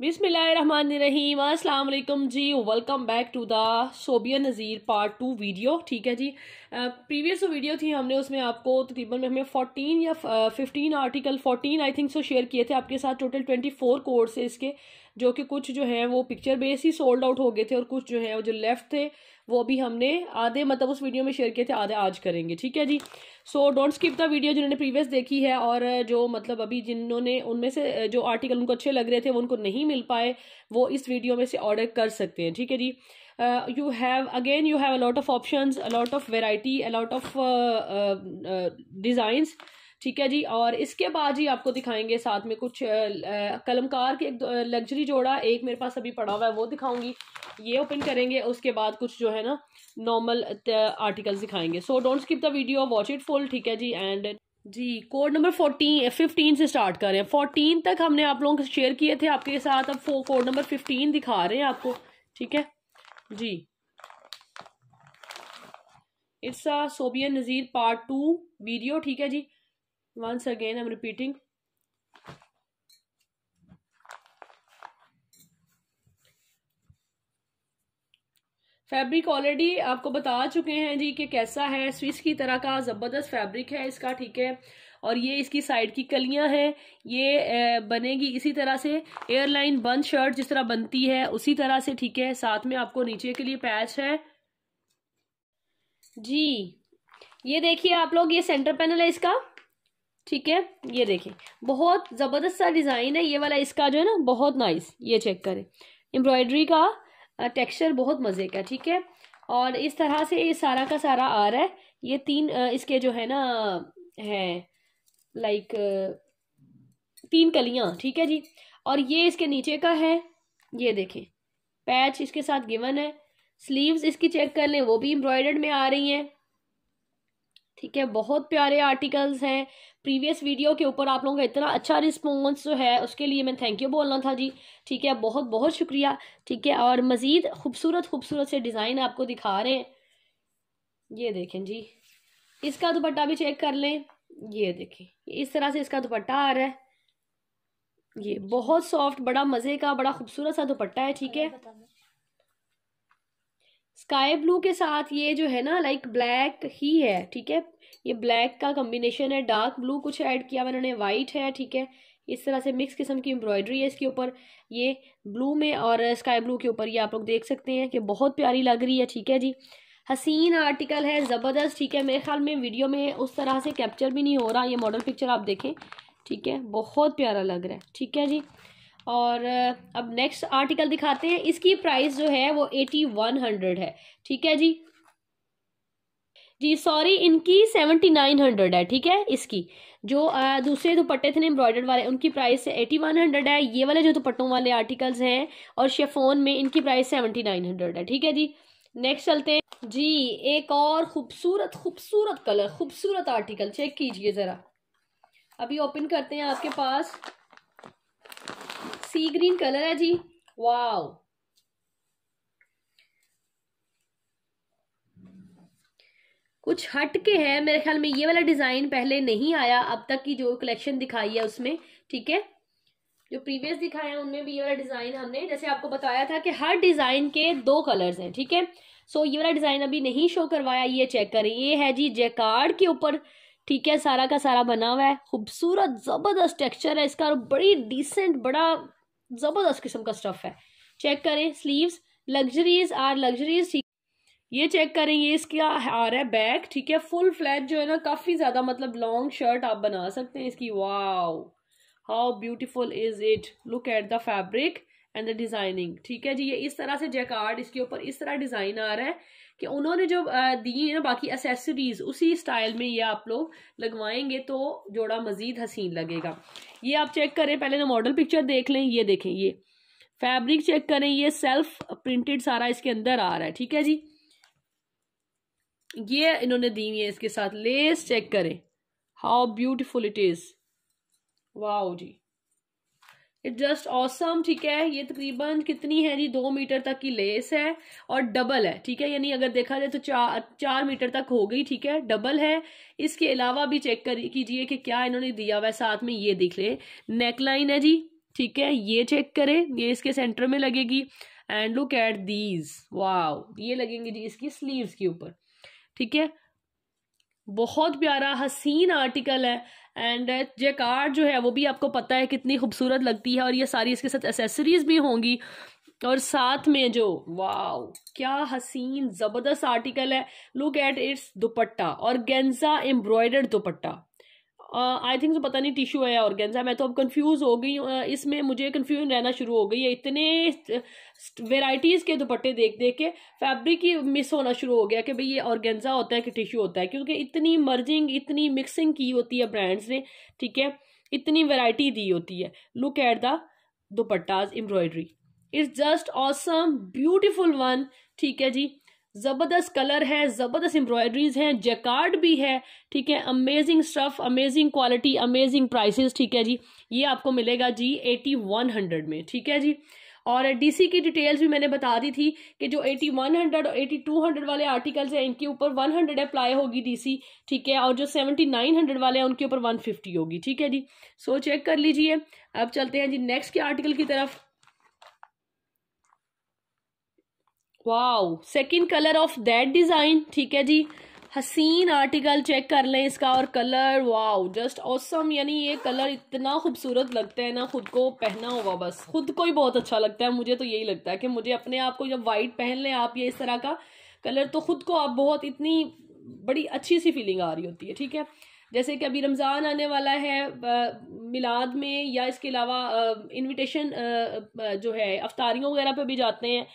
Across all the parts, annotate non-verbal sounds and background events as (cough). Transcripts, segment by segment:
बिसमीम अल्लाम जी welcome back to the Sobia Nazir part two video ठीक है जी प्रीवियस जो वीडियो थी हमने उसमें आपको तकरीबन हमें 14 या 15 article 14 I think so share किए थे आपके साथ टोटल 24 है इसके जो कि कुछ जो हैं वो पिक्चर बेस ही सोल्ड आउट हो गए थे और कुछ जो हैं वो जो लेफ़्ट थे वो भी हमने आधे मतलब उस वीडियो में शेयर किए थे आधे आज करेंगे ठीक है जी so don't skip the video जिन्होंने प्रीवियस देखी है और जो मतलब अभी जिन्होंने उनमें से जो आर्टिकल उनको अच्छे लग रहे थे वो उनको नहीं मिल पाए वो इस वीडियो में से ऑर्डर कर सकते हैं ठीक है जी you have again you have a lot of option a lot of variety a lot of designs ठीक है जी और इसके बाद जी आपको दिखाएंगे साथ में कुछ कलमकार के एक लग्जरी जोड़ा एक मेरे पास अभी पड़ा हुआ है वो दिखाऊंगी ये ओपन करेंगे उसके बाद कुछ जो है ना नॉर्मल आर्टिकल्स दिखाएंगे so don't skip the video watch it full ठीक है जी एंड जी कोड नंबर फोर्टीन फिफ्टीन से स्टार्ट कर रहे हैं फोर्टीन तक हमने आप लोगों को शेयर किए थे आपके साथ अब कोड नंबर फिफ्टीन दिखा रहे हैं आपको ठीक है जी it's a Sobia Nazir part two video ठीक है जी once again i'm repeating fabric already आपको बता चुके हैं जी कि कैसा है स्विच की तरह का ज़बरदस्त फैब्रिक है इसका ठीक है और ये इसकी साइड की कलियां हैं ये बनेगी इसी तरह से एयरलाइन बंद शर्ट जिस तरह बनती है उसी तरह से ठीक है साथ में आपको नीचे के लिए पैच है जी ये देखिए आप लोग ये सेंटर पैनल है इसका ठीक है ये देखें बहुत ज़बरदस्त सा डिज़ाइन है ये वाला इसका जो है ना बहुत नाइस ये चेक करें एम्ब्रॉयडरी का टेक्सचर बहुत मज़े का ठीक है और इस तरह से ये सारा का सारा आ रहा है ये तीन इसके जो है ना है लाइक तीन कलियाँ ठीक है जी और ये इसके नीचे का है ये देखें पैच इसके साथ गिवन है स्लीव्स इसकी चेक कर लें वो भी एम्ब्रॉयडर्ड में आ रही हैं ठीक है बहुत प्यारे आर्टिकल्स हैं प्रीवियस वीडियो के ऊपर आप लोगों का इतना अच्छा रिस्पॉन्स जो है उसके लिए मैं थैंक यू बोलना था जी ठीक है बहुत बहुत शुक्रिया ठीक है और मज़ीद खूबसूरत खूबसूरत से डिज़ाइन आपको दिखा रहे हैं ये देखें जी इसका दुपट्टा भी चेक कर लें ये देखें इस तरह से इसका दुपट्टा आ रहा है ये बहुत सॉफ्ट बड़ा मज़े का बड़ा खूबसूरत सा दुपट्टा है ठीक है स्काई ब्लू के साथ ये जो है ना लाइक ब्लैक ही है ठीक है ये ब्लैक का कम्बिनेशन है डार्क ब्लू कुछ ऐड किया मैंने वाइट है ठीक है इस तरह से मिक्स किस्म की एम्ब्रॉयडरी है इसके ऊपर ये ब्लू में और स्काई ब्लू के ऊपर ये आप लोग देख सकते हैं कि बहुत प्यारी लग रही है ठीक है जी हसीन आर्टिकल है ज़बरदस्त ठीक है मेरे ख्याल में वीडियो में उस तरह से कैप्चर भी नहीं हो रहा ये मॉडल पिक्चर आप देखें ठीक है बहुत प्यारा लग रहा है ठीक है जी और अब नेक्स्ट आर्टिकल दिखाते हैं इसकी प्राइस जो है वो एटी वन हंड्रेड है ठीक है जी जी सॉरी इनकी सेवेंटी नाइन हंड्रेड है ठीक है इसकी जो आ, दूसरे दुपट्टे थे एम्ब्रॉयडर्ड वाले उनकी प्राइस एटी वन हंड्रेड है ये वाले जो दुपट्टों वाले आर्टिकल्स हैं और शेफोन में इनकी प्राइस सेवेंटी नाइन हंड्रेड है ठीक है जी नेक्स्ट चलते हैं जी एक और खूबसूरत खूबसूरत कलर खूबसूरत आर्टिकल चेक कीजिए ज़रा अभी ओपन करते हैं आपके पास सी ग्रीन कलर है जी वाओ कुछ हट के है मेरे ख्याल में ये वाला डिज़ाइन पहले नहीं आया अब तक की जो कलेक्शन दिखाई है उसमें ठीक है जो प्रीवियस दिखाए हैं उनमें भी ये वाला डिज़ाइन हमने जैसे आपको बताया था कि हर डिज़ाइन के दो कलर्स हैं ठीक है सो ये वाला डिज़ाइन अभी नहीं शो करवाया ये चेक करें ये है जी जैकार्ड के ऊपर ठीक है सारा का सारा बना हुआ है खूबसूरत ज़बरदस्त टेक्सचर है इसका और बड़ी डिसेंट बड़ा ज़बरदस्त किस्म का स्टफ़ है चेक करें स्लीव्स लग्जरीज आर लग्जरीज ठीक ये चेक करें ये इसका आ रहा है बैक ठीक है फुल फ्लैट जो है ना काफ़ी ज़्यादा मतलब लॉन्ग शर्ट आप बना सकते हैं इसकी wow how beautiful is it look at the fabric and the designing ठीक है जी ये इस तरह से जैकार्ड इसके ऊपर इस तरह डिज़ाइन आ रहा है कि उन्होंने जो दी है ना बाकी एसेसरीज उसी स्टाइल में ये आप लोग लगवाएंगे तो जोड़ा मज़ीद हसीन लगेगा ये आप चेक करें पहले ना मॉडल पिक्चर देख लें ये देखें ये फैब्रिक चेक करें ये सेल्फ प्रिंटेड सारा इसके अंदर आ रहा है ठीक है जी ये इन्होंने दी हुई है इसके साथ लेस चेक करें how beautiful it is wow जी इट जस्ट ऑसम ठीक है ये तकरीबन कितनी है जी दो मीटर तक की लेस है और डबल है ठीक है यानी अगर देखा जाए तो चार चार मीटर तक हो गई ठीक है डबल है इसके अलावा भी चेक कर कीजिए कि क्या इन्होंने दिया हुआ है साथ में ये देख लें नेकलाइन है जी ठीक है ये चेक करें ये इसके सेंटर में लगेगी and look at these wow ये लगेंगे जी इसकी स्लीव्स के ऊपर ठीक है बहुत प्यारा हसीन आर्टिकल है एंड जैकार्ड जो है वो भी आपको पता है कितनी खूबसूरत लगती है और ये सारी इसके साथ एसेसरीज भी होंगी और साथ में जो वाओ क्या हसीन ज़बरदस्त आर्टिकल है लुक एट इट्स दुपट्टा और organza embroidered dupatta I uh, think तो पता नहीं टिश्यू है या ऑर्गेन्जा मैं तो अब कंफ्यूज हो गई हूँ uh, इसमें मुझे कंफ्यूजन रहना शुरू हो गई है इतने वेराइटीज़ के दुपट्टे देख देख के फैब्रिक ही मिस होना शुरू हो गया कि भाई ये ऑर्गेन्जा होता है कि टिश्यू होता है क्योंकि इतनी मर्जिंग इतनी मिक्सिंग की होती है ब्रांड्स ने ठीक है इतनी वेराइटी दी होती है look at the dupattas embroidery it's just awesome beautiful one ठीक है जी ज़बरदस्त कलर है ज़बरदस्त एम्ब्रॉयडरीज हैं जैकार्ड भी है ठीक है amazing stuff amazing quality amazing prices ठीक है जी ये आपको मिलेगा जी एटी वन हंड्रेड में ठीक है जी और डीसी की डिटेल्स भी मैंने बता दी थी कि जो एटी वन हंड्रेड और एटी टू हंड्रेड वाले आर्टिकल्स हैं इनके ऊपर वन हंड्रेड अप्लाई होगी डीसी ठीक है और जो सेवेंटी नाइन हंड्रेड वाले हैं उनके ऊपर वन फिफ्टी होगी ठीक है जी सो चेक कर लीजिए अब चलते हैं जी नेक्स्ट के आर्टिकल की तरफ wow second colour of that design ठीक है जी हसीन आर्टिकल चेक कर लें इसका और कलर वाओ जस्ट औसम यानी ये कलर इतना खूबसूरत लगता है ना खुद को पहना हुआ बस खुद को ही बहुत अच्छा लगता है मुझे तो यही लगता है कि मुझे अपने आप को जब वाइट पहन लें आप ये इस तरह का कलर तो खुद को आप बहुत इतनी बड़ी अच्छी सी फीलिंग आ रही होती है ठीक है जैसे कि अभी रमज़ान आने वाला है मिलाद में या इसके अलावा इनविटेशन जो है अफतारियों वगैरह पे भी जाते हैं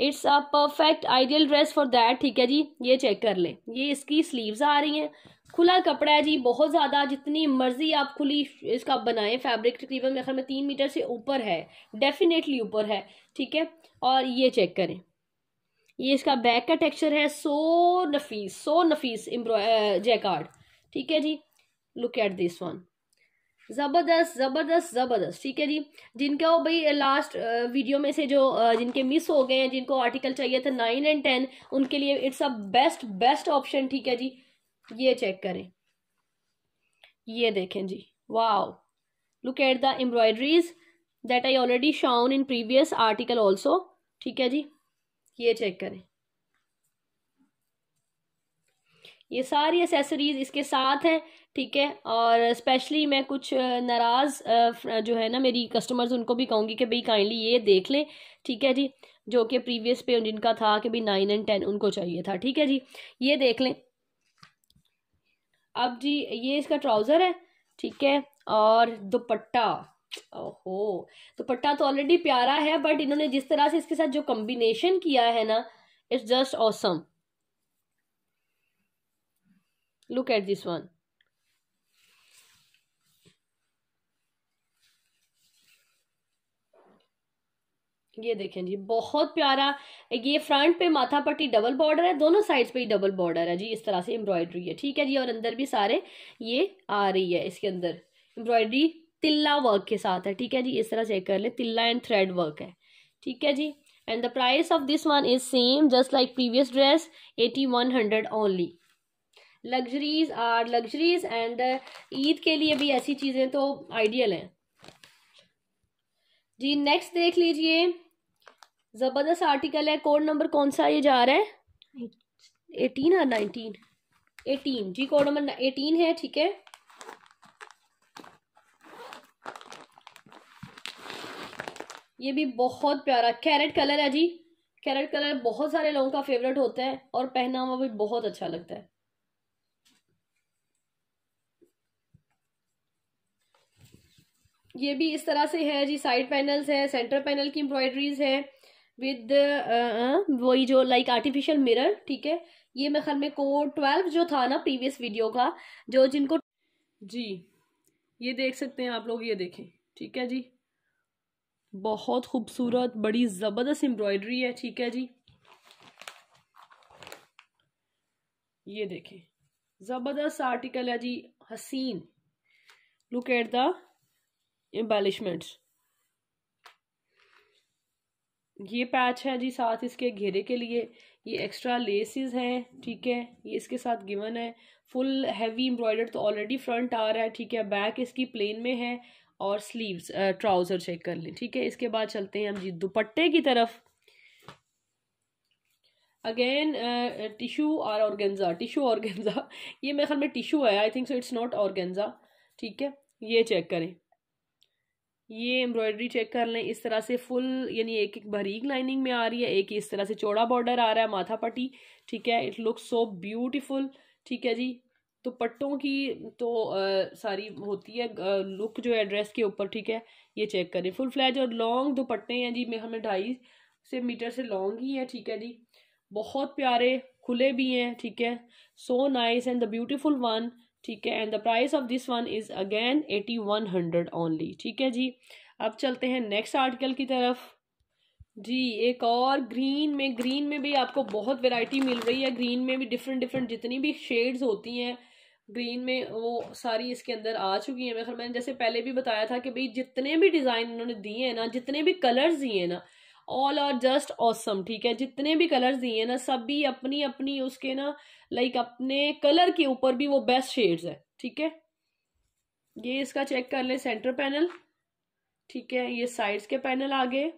it's a perfect ideal dress for that ठीक है जी ये चेक कर लें ये इसकी स्लीव्स आ रही हैं खुला कपड़ा है जी बहुत ज़्यादा जितनी मर्जी आप खुली इसका बनाएं फैब्रिक तकरीबन मेरे ख्याल में तीन मीटर से ऊपर है डेफिनेटली ऊपर है ठीक है और ये चेक करें ये इसका बैक का टेक्सचर है सो नफीस सो नफीस एम्ब्रॉय जैकार्ड ठीक है जी लुक एट दिस वन ज़बरदस्त ज़बरदस्त ज़बरदस्त ठीक है जी जिनका वो भाई लास्ट वीडियो में से जो जिनके मिस हो गए हैं जिनको आर्टिकल चाहिए था नाइन एंड टेन उनके लिए it's a best best option ठीक है जी ये चेक करें ये देखें जी wow look at the embroideries that I already shown in previous article also ठीक है जी ये चेक करें ये सारी एसेसरीज़ इसके साथ हैं ठीक है और स्पेशली मैं कुछ नाराज़ जो है ना मेरी कस्टमर्स उनको भी कहूँगी कि भाई काइंडली ये देख लें ठीक है जी जो कि प्रीवियस पे जिनका था कि भाई नाइन एंड टेन उनको चाहिए था ठीक है जी ये देख लें अब जी ये इसका ट्राउज़र है ठीक है और दुपट्टा ओहो दुपट्टा तो ऑलरेडी प्यारा है बट इन्होंने जिस तरह से इसके साथ जो कम्बिनेशन किया है ना it's just awesome look at this one ये देखें जी बहुत प्यारा ये फ्रंट पे माथा पट्टी डबल बॉर्डर है दोनों साइड्स पे ही डबल बॉर्डर है जी इस तरह से एम्ब्रॉयडरी है ठीक है जी और अंदर भी सारे ये आ रही है इसके अंदर एम्ब्रॉयडरी तिल्ला वर्क के साथ है ठीक है जी इस तरह चेक कर ले तिल्ला एंड थ्रेड वर्क है ठीक है जी and the price of this one is same just like previous dress eighty one hundred only luxuries or luxuries and Eid के लिए भी ऐसी चीज़ें तो आइडियल हैं जी नेक्स्ट देख लीजिए ज़बरदस्त आर्टिकल है कोड नंबर कौन सा ये जा रहा है एटीन और नाइनटीन एटीन जी कोड नंबर एटीन है ठीक है ये भी बहुत प्यारा कैरेट कलर है जी कैरेट कलर बहुत सारे लोगों का फेवरेट होता है और पहना हुआ भी बहुत अच्छा लगता है ये भी इस तरह से है जी साइड पैनल्स है सेंटर पैनल की एम्ब्रॉयडरीज है विद वही जो लाइक आर्टिफिशियल मिरर ठीक है ये मेरे ख्याल में को ट्वेल्व जो था ना प्रीवियस वीडियो का जो जिनको जी ये देख सकते हैं आप लोग ये देखें ठीक है जी बहुत खूबसूरत बड़ी ज़बरदस्त एम्ब्रॉयडरी है ठीक है जी ये देखें ज़बरदस्त आर्टिकल है जी हसीन लुक एट द एम्बेलिशमेंट्स ये पैच है जी साथ इसके घेरे के लिए ये एक्स्ट्रा लेसिस हैं ठीक है ये इसके साथ गिवन है फुल हैवी एम्ब्रॉयडर तो ऑलरेडी फ्रंट आ रहा है ठीक है बैक इसकी प्लेन में है और स्लीव्स ट्राउज़र चेक कर लें ठीक है इसके बाद चलते हैं हम जी दुपट्टे की तरफ again tissue or organza tissue organza ये मेरे ख्याल में टिशू है I think so it's not organza ठीक है ये चेक करें ये एम्ब्रॉयडरी चेक कर लें इस तरह से फुल यानी एक एक बरीक लाइनिंग में आ रही है एक इस तरह से चौड़ा बॉर्डर आ रहा है माथा पट्टी ठीक है इट लुक सो ब्यूटीफुल ठीक है जी तो पट्टों की तो आ, सारी होती है आ, लुक जो है ड्रेस के ऊपर ठीक है ये चेक करें फुल फ्लैज और लॉन्ग दुपट्टे हैं जी में हमें ढाई से मीटर से लॉन्ग ही है ठीक है जी बहुत प्यारे खुले भी हैं ठीक है so nice and the beautiful one ठीक है and the price of this one is again eighty one hundred only ठीक है जी अब चलते हैं नेक्स्ट आर्टिकल की तरफ जी एक और ग्रीन में ग्रीन में भी आपको बहुत वेराइटी मिल रही है ग्रीन में भी डिफरेंट डिफरेंट जितनी भी शेड्स होती हैं ग्रीन में वो सारी इसके अंदर आ चुकी हैं मैं खैर मैंने जैसे पहले भी बताया था कि भाई जितने भी डिज़ाइन इन्होंने दिए हैं ना जितने भी कलर्स दिए हैं ना ऑल आर जस्ट ऑसम ठीक है जितने भी कलर्स दिए हैं ना सभी अपनी अपनी उसके ना लाइक अपने कलर के ऊपर भी वो बेस्ट शेड्स है ठीक है ये इसका चेक कर ले सेंटर पैनल ठीक है ये साइड्स के पैनल आ गए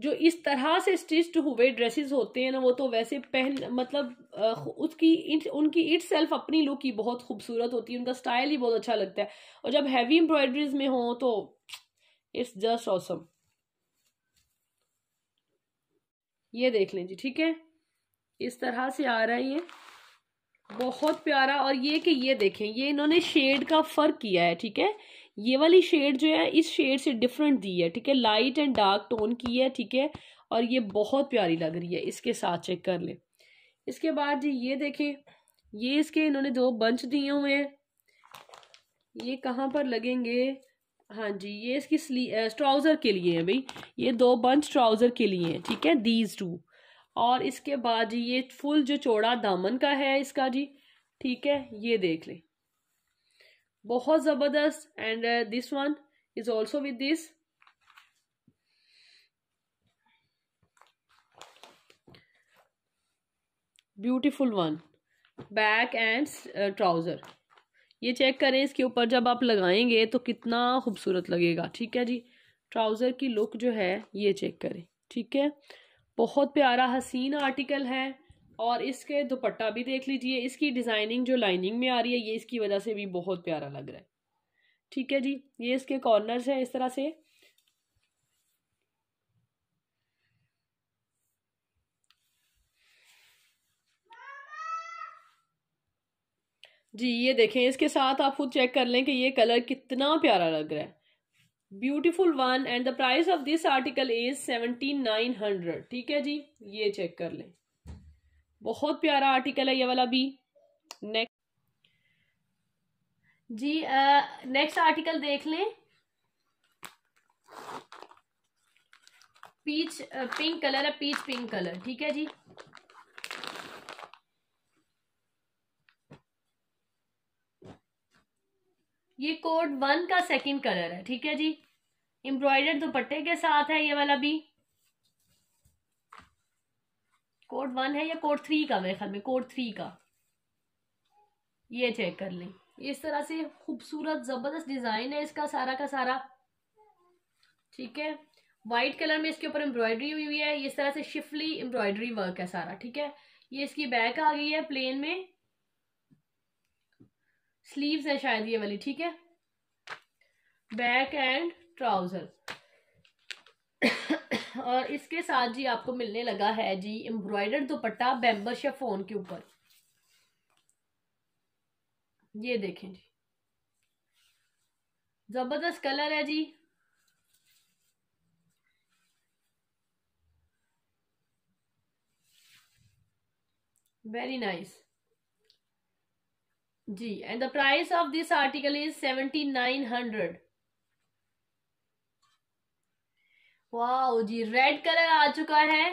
जो इस तरह से स्टिच्ड हुए ड्रेसेस होते हैं ना वो तो वैसे पहन मतलब उसकी इट, उनकी इट सेल्फ अपनी लुक ही बहुत खूबसूरत होती है उनका स्टाइल ही बहुत अच्छा लगता है और जब हैवी एम्ब्रॉयडरीज में हो तो इट्स जस्ट ऑसम ये देख लें जी ठीक है इस तरह से आ रहा है ये बहुत प्यारा और ये कि ये देखें ये इन्होंने शेड का फ़र्क किया है ठीक है ये वाली शेड जो है इस शेड से डिफरेंट दी है ठीक है लाइट एंड डार्क टोन की है ठीक है और ये बहुत प्यारी लग रही है इसके साथ चेक कर लें इसके बाद जी ये देखें ये इसके इन्होंने दो बंच दिए हुए हैं ये कहाँ पर लगेंगे हाँ जी ये इसकी स्ली ट्राउज़र के लिए है भाई ये दो बंच ट्राउज़र के लिए हैं ठीक है दीज टू और इसके बाद जी ये फुल जो चौड़ा दामन का है इसका जी ठीक है ये देख लें बहुत ज़बरदस्त and this one is also with this beautiful one back and trouser ये चेक करें इसके ऊपर जब आप लगाएंगे तो कितना खूबसूरत लगेगा ठीक है जी ट्राउज़र की लुक जो है ये चेक करें ठीक है बहुत प्यारा हसीन आर्टिकल है और इसके दुपट्टा भी देख लीजिए इसकी डिज़ाइनिंग जो लाइनिंग में आ रही है ये इसकी वजह से भी बहुत प्यारा लग रहा है ठीक है जी ये इसके कॉर्नर्स हैं इस तरह से जी ये देखें इसके साथ आप खुद चेक कर लें कि ये कलर कितना प्यारा लग रहा है beautiful one and the price of this article is seventeen nine hundred ठीक है जी ये चेक कर लें बहुत प्यारा आर्टिकल है ये वाला भी नेक्स्ट जी नेक्स्ट uh, आर्टिकल देख लें पीच पिंक कलर है पीच पिंक कलर ठीक है जी ये कोड वन का सेकंड कलर है ठीक है जी एम्ब्रॉयडर दुपट्टे के साथ है ये वाला भी कोड वन है या कोड थ्री का मेरे ख्याल में कोड थ्री का ये चेक कर लें इस तरह से खूबसूरत ज़बरदस्त डिज़ाइन है इसका सारा का सारा ठीक है वाइट कलर में इसके ऊपर एम्ब्रॉयडरी हुई हुई है इस तरह से शिफली एम्ब्रॉयडरी वर्क है सारा ठीक है ये इसकी बैक आ गई है प्लेन में स्लीव्स है शायद ये वाली ठीक है बैक एंड ट्राउज़र और इसके साथ जी आपको मिलने लगा है जी एम्ब्रॉयडर्ड दुपट्टा बेम्बर शेफोन के ऊपर ये देखें जी जबरदस्त कलर है जी वेरी नाइस nice. जी and the price of this article is seventy nine hundred wow जी रेड कलर आ चुका है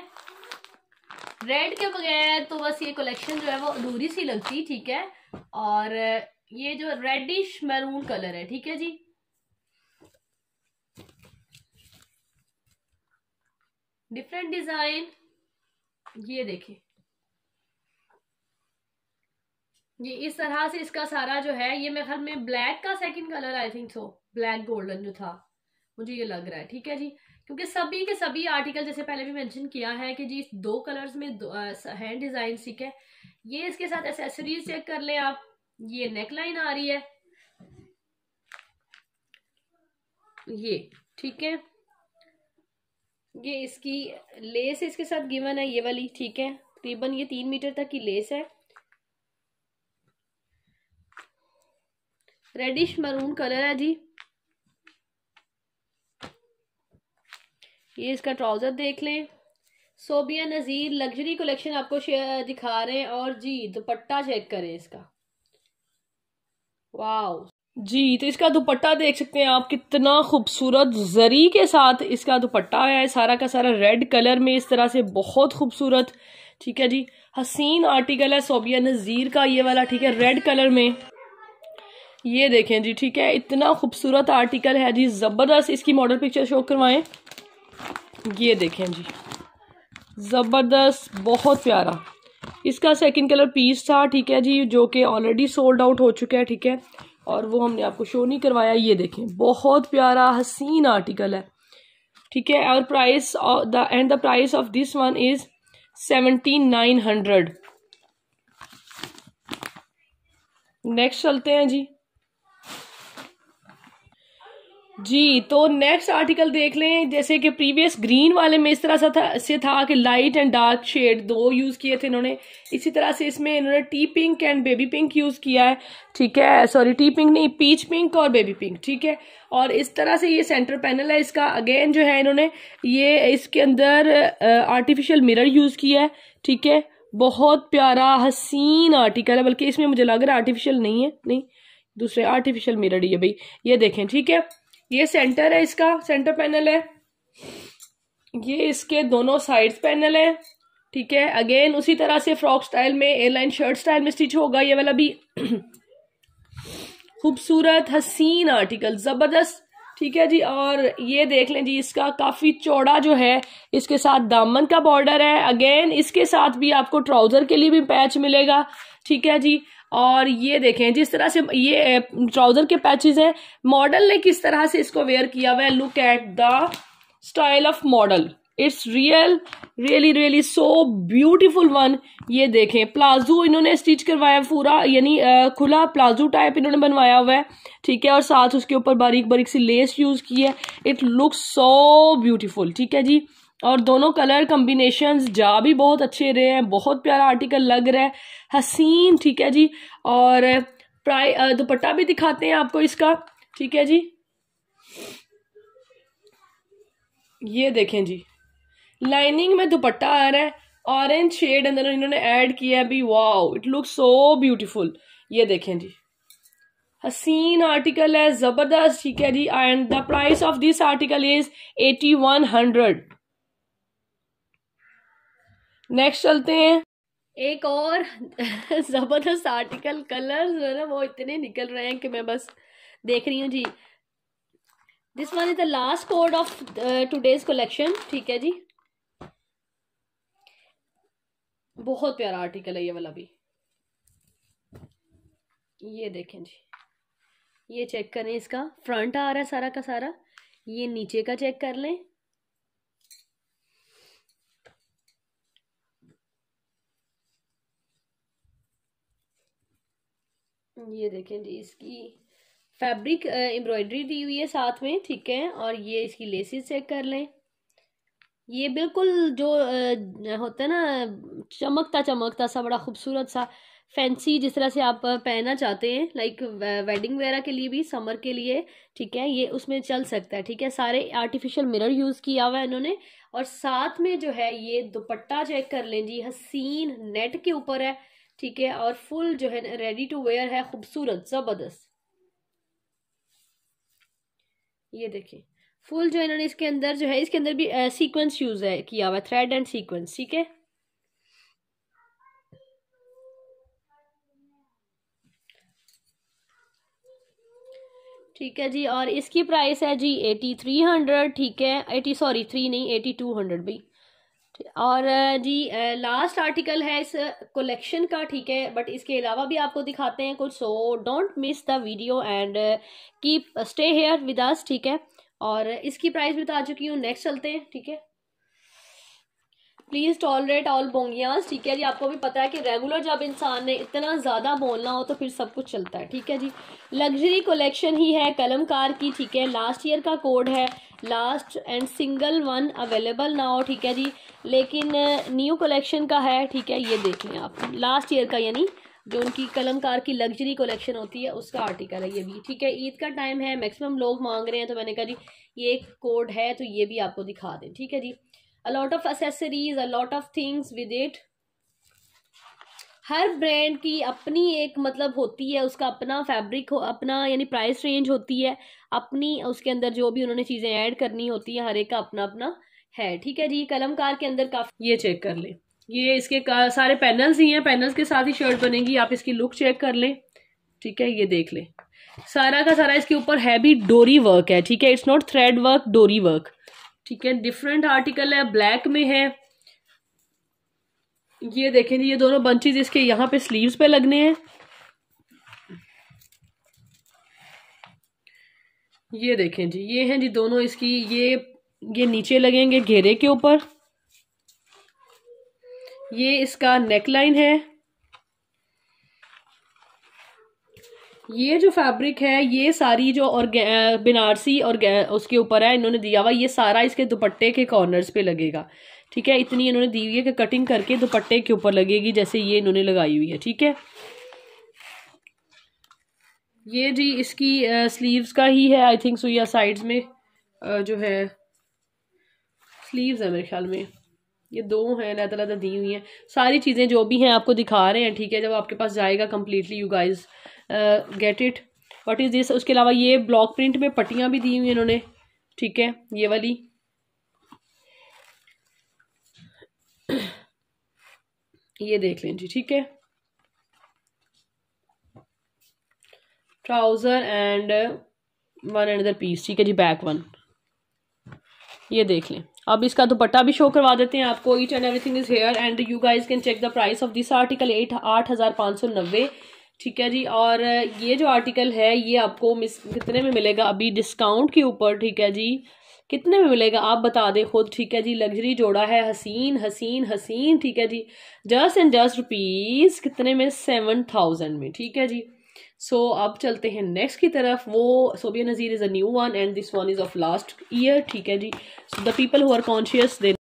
रेड के बगैर तो बस ये कलेक्शन जो है वो अधूरी सी लगती ठीक है और ये जो रेडिश मैरून कलर है ठीक है जी डिफरेंट डिजाइन ये देखिए ये इस तरह से इसका सारा जो है ये मेरे ख्याल में ब्लैक का second colour I think so black golden जो था मुझे ये लग रहा है ठीक है जी क्योंकि सभी के सभी आर्टिकल जैसे पहले भी मेंशन किया है कि जी दो कलर्स में दो हैं डिजाइन ठीक है ये इसके साथ एसेसरीज चेक कर ले आप ये नेकलाइन आ रही है ये ठीक है ये इसकी लेस इसके साथ गिवन है ये वाली ठीक है तकरीबन ये तीन मीटर तक की लेस है रेडिश मरून कलर है जी ये इसका ट्राउज़र देख लें सोबिया नज़ीर लग्जरी कलेक्शन आपको दिखा रहे हैं और जी दुपट्टा चेक करें इसका वाओ जी तो इसका दुपट्टा देख सकते हैं आप कितना खूबसूरत जरी के साथ इसका दुपट्टा है सारा का सारा रेड कलर में इस तरह से बहुत खूबसूरत ठीक है जी हसीन आर्टिकल है सोबिया नज़ीर का ये वाला ठीक है रेड कलर में ये देखें जी ठीक है इतना खूबसूरत आर्टिकल है जी ज़बरदस्त इसकी मॉडल पिक्चर शो करवाएं ये देखें जी ज़बरदस्त बहुत प्यारा इसका सेकंड कलर पीस था ठीक है जी जो कि ऑलरेडी सोल्ड आउट हो चुका है ठीक है और वो हमने आपको शो नहीं करवाया ये देखें बहुत प्यारा हसीन आर्टिकल है ठीक है और price the and the price of this one is seventy nine hundred next चलते हैं जी जी तो नेक्स्ट आर्टिकल देख लें जैसे कि प्रीवियस ग्रीन वाले में इस तरह से था से था कि लाइट एंड डार्क शेड दो यूज़ किए थे इन्होंने इसी तरह से इसमें इन्होंने tea pink and baby pink use किया है ठीक है सॉरी टी पिंक नहीं पीच पिंक और बेबी पिंक ठीक है और इस तरह से ये सेंटर पैनल है इसका अगेन जो है इन्होंने ये इसके अंदर आर्टिफिशियल मिरर यूज़ किया है ठीक है बहुत प्यारा हसीन आर्टिकल है बल्कि इसमें मुझे लग रहा है आर्टिफिशियल नहीं है नहीं दूसरे आर्टिफिशियल मिरर ये भाई ये देखें ठीक है ये सेंटर है इसका सेंटर पैनल है ये इसके दोनों साइड्स पैनल है ठीक है अगेन उसी तरह से फ्रॉक स्टाइल में एयरलाइन शर्ट स्टाइल में स्टिच होगा ये वाला भी (clears throat) खूबसूरत हसीन आर्टिकल ज़बरदस्त ठीक है जी और ये देख लें जी इसका काफ़ी चौड़ा जो है इसके साथ दामन का बॉर्डर है अगेन इसके साथ भी आपको ट्राउज़र के लिए भी पैच मिलेगा ठीक है जी और ये देखें जिस तरह से ये ट्राउज़र के पैचेज हैं मॉडल ने किस तरह से इसको वेयर किया हुआ है look at the style of model it's real really really so beautiful one ये देखें प्लाजो इन्होंने स्टिच करवाया पूरा यानी खुला प्लाजो टाइप इन्होंने बनवाया हुआ है ठीक है और साथ उसके ऊपर बारीक बारीक सी लेस यूज़ की है इट लुक्स सो ब्यूटीफुल ठीक है जी और दोनों कलर कम्बिनेशन जा भी बहुत अच्छे रहे हैं बहुत प्यारा आर्टिकल लग रहा है हसीन ठीक है जी और प्राइ दुपट्टा भी दिखाते हैं आपको इसका ठीक है जी ये देखें जी लाइनिंग में दुपट्टा आ रहा है ऑरेंज शेड अंदर इन्होंने ऐड किया है भी wow it look so beautiful ये देखें जी हसीन आर्टिकल है ज़बरदस्त ठीक है जी and the price of this article is eighty one hundred next चलते हैं एक और ज़बरदस्त आर्टिकल कलर्स जो है ना वो इतने निकल रहे हैं कि मैं बस देख रही हूँ जी this one is the last code of today's collection ठीक है जी बहुत प्यारा आर्टिकल है ये वाला भी ये देखें जी ये चेक करें इसका फ्रंट आ रहा है सारा का सारा ये नीचे का चेक कर लें ये देखें जी इसकी फैब्रिक एम्ब्रॉयडरी दी हुई है साथ में ठीक है और ये इसकी लेसिस चेक कर लें ये बिल्कुल जो होता है ना चमकता चमकता सा बड़ा खूबसूरत सा फैंसी जिस तरह से आप पहनना चाहते हैं लाइक वेडिंग वगैरह के लिए भी समर के लिए ठीक है ये उसमें चल सकता है ठीक है सारे आर्टिफिशियल मिरर यूज़ किया हुआ है इन्होंने और साथ में जो है ये दुपट्टा चेक कर लें जी हसीन नेट के ऊपर है ठीक है और फुल जो है रेडी टू वेयर है खूबसूरत ज़बरदस्त ये देखिए फुल जो इन्होंने इसके अंदर जो है इसके अंदर भी सीक्वेंस यूज़ है किया हुआ थ्रेड एंड सीक्वेंस ठीक है ठीक है जी और इसकी प्राइस है जी एटी थ्री हंड्रेड ठीक है एटी सॉरी थ्री नहीं एटी टू हंड्रेड भाई और जी लास्ट आर्टिकल है इस कलेक्शन का ठीक है बट इसके अलावा भी आपको दिखाते हैं कुछ so don't miss the video and keep stay here with us ठीक है और इसकी प्राइस भी बता तो चुकी हूँ नेक्स्ट चलते हैं ठीक है प्लीज़ टॉलरेट ऑल बोंगियाज ठीक है जी आपको भी पता है कि रेगुलर जब इंसान ने इतना ज़्यादा बोलना हो तो फिर सब कुछ चलता है ठीक है जी लग्जरी कलेक्शन ही है कलमकार की ठीक है लास्ट ईयर का कोड है last and single one available ना हो ठीक है जी लेकिन न्यू uh, कलेक्शन का है ठीक है ये देख लें आप लास्ट ईयर का यानी जो उनकी कलमकार की लग्जरी कलेक्शन होती है उसका आर्टिकल है ये भी ठीक है ईद का टाइम है मैक्सिमम लोग मांग रहे हैं तो मैंने कहा जी ये एक कोड है तो ये भी आपको दिखा दें ठीक है जी a lot of accessories a lot of things with it हर ब्रांड की अपनी एक मतलब होती है उसका अपना फैब्रिक हो अपना यानी प्राइस रेंज होती है अपनी उसके अंदर जो भी उन्होंने चीज़ें ऐड करनी होती है हर एक का अपना अपना है ठीक है जी कलमकार के अंदर काफ़ी ये चेक कर लें ये इसके सारे पैनल्स ही हैं पैनल्स के साथ ही शर्ट बनेगी आप इसकी लुक चेक कर लें ठीक है ये देख लें सारा का सारा इसके ऊपर है भी डोरी वर्क है ठीक है इट्स नॉट थ्रेड वर्क डोरी वर्क ठीक है डिफरेंट आर्टिकल है ब्लैक में है ये देखें जी ये दोनों बंचेज इसके यहाँ पे स्लीव्स पे लगने हैं ये देखें जी ये हैं जी दोनों इसकी ये ये नीचे लगेंगे घेरे के ऊपर ये इसका नेक लाइन है ये जो फैब्रिक है ये सारी जो और बिनारसी और उसके ऊपर है इन्होंने दिया हुआ ये सारा इसके दुपट्टे के कॉर्नर्स पे लगेगा ठीक है इतनी इन्होंने दी हुई है कि कटिंग करके दुपट्टे के ऊपर लगेगी जैसे ये इन्होंने लगाई हुई है ठीक है ये जी इसकी आ, स्लीव्स का ही है आई थिंक सो या साइड्स में जो है स्लीव्स है मेरे ख्याल में ये दो हैं लहदा लहदा दी हुई हैं सारी चीज़ें जो भी हैं आपको दिखा रहे हैं ठीक है जब आपके पास जाएगा completely you guys get it what is this उसके अलावा ये ब्लॉक प्रिंट में पट्टियाँ भी दी हुई हैं इन्होंने ठीक है ये वाली ये देख लें जी ठीक है trouser and one and other piece ठीक है जी बैक वन ये देख लें अब इसका दुपट्टा भी शो करवा देते हैं आपको each and everything is here and you guys can check the price of this article at आठ हज़ार पाँच सौ नब्बे ठीक है जी और ये जो आर्टिकल है ये आपको मिस कितने में मिलेगा अभी डिस्काउंट के ऊपर ठीक है जी कितने में मिलेगा आप बता दें खुद ठीक है जी लग्जरी जोड़ा है हसीन हसीन हसीन ठीक है जी जस्ट एंड जस्ट रुपीज़ कितने में सेवन थाउजेंड में ठीक है जी सो so, अब चलते हैं नेक्स्ट की तरफ वो Sobia Nazir is a new one and this one is of last year ठीक है जी the people who are conscious they